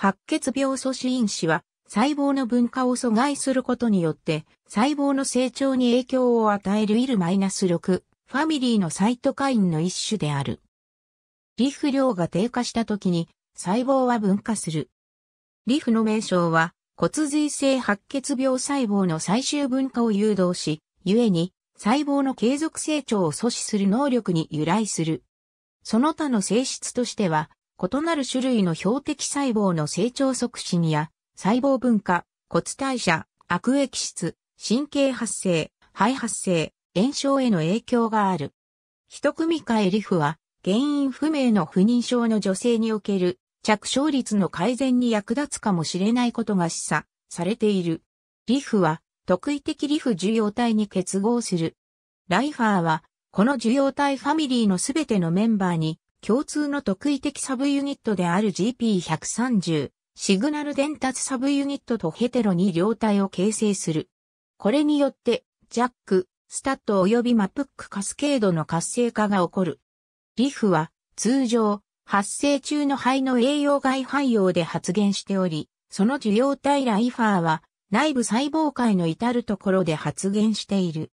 白血病阻止因子は細胞の分化を阻害することによって細胞の成長に影響を与えるナス6ファミリーのサイトカインの一種である。リフ量が低下した時に細胞は分化する。リフの名称は骨髄性白血病細胞の最終分化を誘導し、故に細胞の継続成長を阻止する能力に由来する。その他の性質としては、異なる種類の標的細胞の成長促進や、細胞分化、骨代謝、悪液質、神経発生、肺発生、炎症への影響がある。一組エリフは、原因不明の不妊症の女性における着床率の改善に役立つかもしれないことが示唆されている。リフは、特異的リフ受容体に結合する。ライファーは、この受容体ファミリーのすべてのメンバーに共通の特異的サブユニットである GP130、シグナル伝達サブユニットとヘテロに両体を形成する。これによって、ジャック、スタッド及びマプックカスケードの活性化が起こる。リフは、通常、発生中の肺の栄養外肺葉で発現しており、その受容体ライファーは、内部細胞界の至るところで発現している。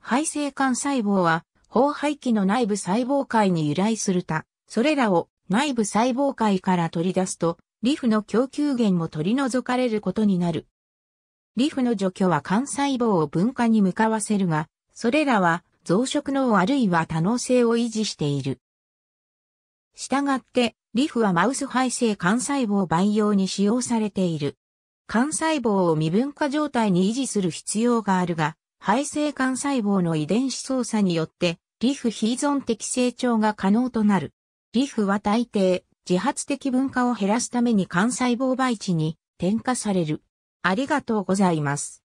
肺性幹細胞は、包廃器の内部細胞界に由来するた、それらを内部細胞界から取り出すと、リフの供給源も取り除かれることになる。リフの除去は幹細胞を分化に向かわせるが、それらは増殖のあるいは多能性を維持している。したがって、リフはマウス肺性幹細胞培養に使用されている。幹細胞を未分化状態に維持する必要があるが、肺性幹細胞の遺伝子操作によって、リフ非依存的成長が可能となる。リフは大抵、自発的分化を減らすために幹細胞培地に添加される。ありがとうございます。